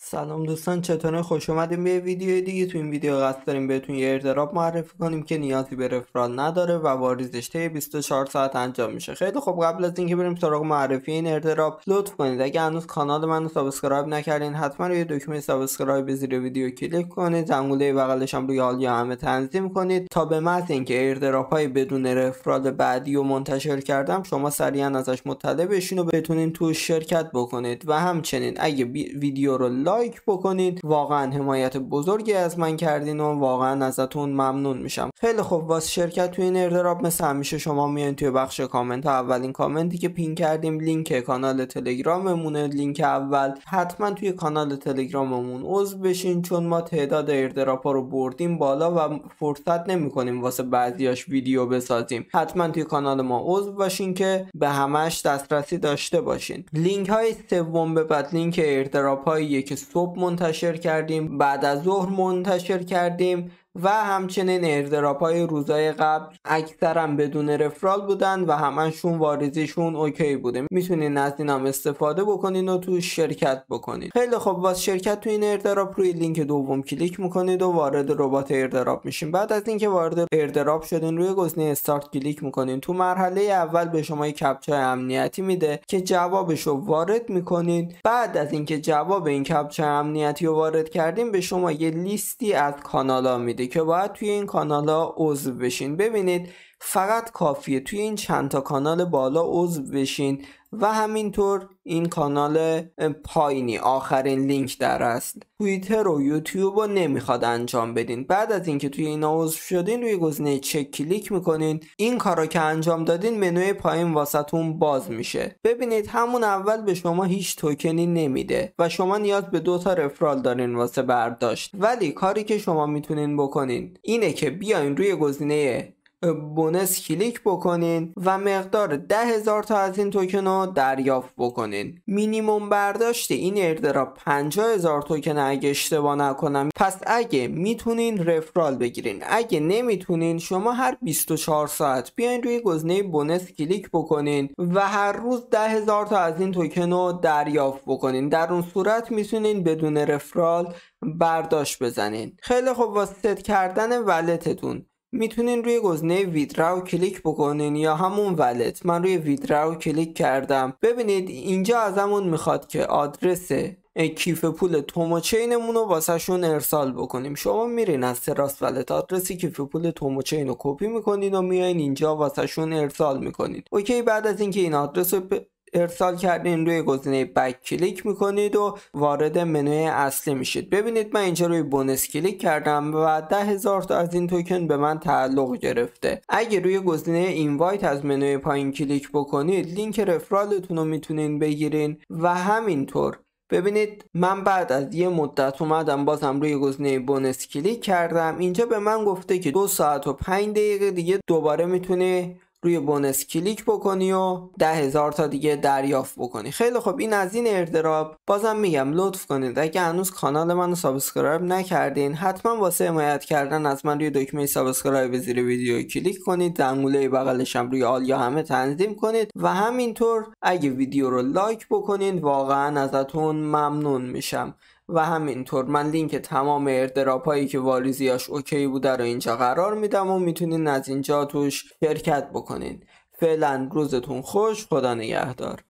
سلام دوستان چطوره خوش اومدیم به ویدیو دیگه تو این ویدیو قصد داریم بهتون یه ارتراب معرفی کنیم که نیازی به رفرال نداره و واریزش طی 24 ساعت انجام میشه خیلی خب قبل از اینکه بریم سراغ معرفی این ارتراب لطف کنید اگه هنوز کانال منو سابسکرایب نکردین حتما روی دکمه سابسکرایب زیر ویدیو کلیک کنید زنگوله بغلش هم روی آل یا همه تنظیم کنید تا به محض اینکه ارتراب های بدون رفرال بعدی و منتشر کردم شما سریعا ازش مطلع بشین و بتونین تو شرکت بکنید و همچنین اگه ویدیو رو لایک بکنید واقعا حمایت بزرگی از من کردین و واقعا ازتون ممنون میشم خیلی خوب واس شرکت توی این اردراب مثل همیشه شما میان توی بخش کامنت ها اولین کامنتی که پین کردیم لینک کانال تلگراممونه لینک اول حتما توی کانال تلگراممون عضو بشین چون ما تعداد اردراب ها رو بردیم بالا و فرصت نمیکنیم واسه بعضیاش ویدیو بسازیم حتما توی کانال ما عضو باشین که به همش دسترسی داشته باشین لینک های سوم به بعد لینک اردراب های که صبح منتشر کردیم بعد از ظهر منتشر کردیم و همچنین ایردراپ های روزای قبل اکثرا بدون رفرال بودن و همشون واریزیشون اوکی بوده میتونین از این هم استفاده بکنین و تو شرکت بکنین خیلی خب باز شرکت تو این اردراپ روی لینک دوم کلیک میکنید و وارد ربات ایردراپ میشین بعد از اینکه وارد ایردراپ شدین روی گزینه استارت کلیک میکنین تو مرحله اول به شما یک کپچا امنیتی میده که جوابش رو وارد میکنین بعد از اینکه جواب این کپچا امنیتی رو وارد کردین به شما یه لیستی از کانالا میده که باید توی این کانال ها عضو بشین ببینید فقط کافیه توی این چند تا کانال بالا عضو بشین و همینطور این کانال پایینی آخرین لینک در است تویتر و یوتیوب رو نمیخواد انجام بدین بعد از اینکه توی این عضو شدین روی گزینه چک کلیک میکنین این کار که انجام دادین منوی پایین واسطون باز میشه ببینید همون اول به شما هیچ توکنی نمیده و شما نیاز به دو تا رفرال دارین واسه برداشت ولی کاری که شما میتونین بکنین اینه که بیاین روی گزینه بونس کلیک بکنین و مقدار ده هزار تا از این توکن رو دریافت بکنین مینیموم برداشت این را پنجا هزار توکن اگه اشتباه نکنم پس اگه میتونین رفرال بگیرین اگه نمیتونین شما هر 24 ساعت بیاین روی گزینه بونس کلیک بکنین و هر روز ده هزار تا از این توکن رو دریافت بکنین در اون صورت میتونین بدون رفرال برداشت بزنین خیلی خوب واسه کردن ولتتون میتونین روی گزینه ویدراو کلیک بکنین یا همون ولت من روی ویدراو کلیک کردم ببینید اینجا از ازمون میخواد که آدرس کیف پول توموچینمون رو واسهشون ارسال بکنیم شما میرین از راست ولت آدرسی کیف پول توموچین رو کپی میکنین و میایین اینجا واسهشون ارسال میکنین اوکی بعد از اینکه این آدرس رو ب... ارسال کردین روی گزینه بک کلیک میکنید و وارد منوی اصلی میشید ببینید من اینجا روی بونس کلیک کردم و ده هزار تا از این توکن به من تعلق گرفته اگه روی گزینه اینوایت از منوی پایین کلیک بکنید لینک رفرالتون رو میتونین بگیرین و همینطور ببینید من بعد از یه مدت اومدم بازم روی گزینه بونس کلیک کردم اینجا به من گفته که دو ساعت و پنج دقیقه دیگه دوباره میتونه روی بونس کلیک بکنی و ده هزار تا دیگه دریافت بکنی خیلی خب این از این اردراب بازم میگم لطف کنید اگه هنوز کانال منو سابسکرایب نکردین حتما واسه حمایت کردن از من روی دکمه سابسکرایب زیر ویدیو کلیک کنید زنگوله بغلش هم روی آل یا همه تنظیم کنید و همینطور اگه ویدیو رو لایک بکنید واقعا ازتون ممنون میشم و همینطور من لینک تمام اردراپ که والیزیاش اوکی بوده رو اینجا قرار میدم و میتونین از اینجا توش شرکت بکنین فعلا روزتون خوش خدا نگهدار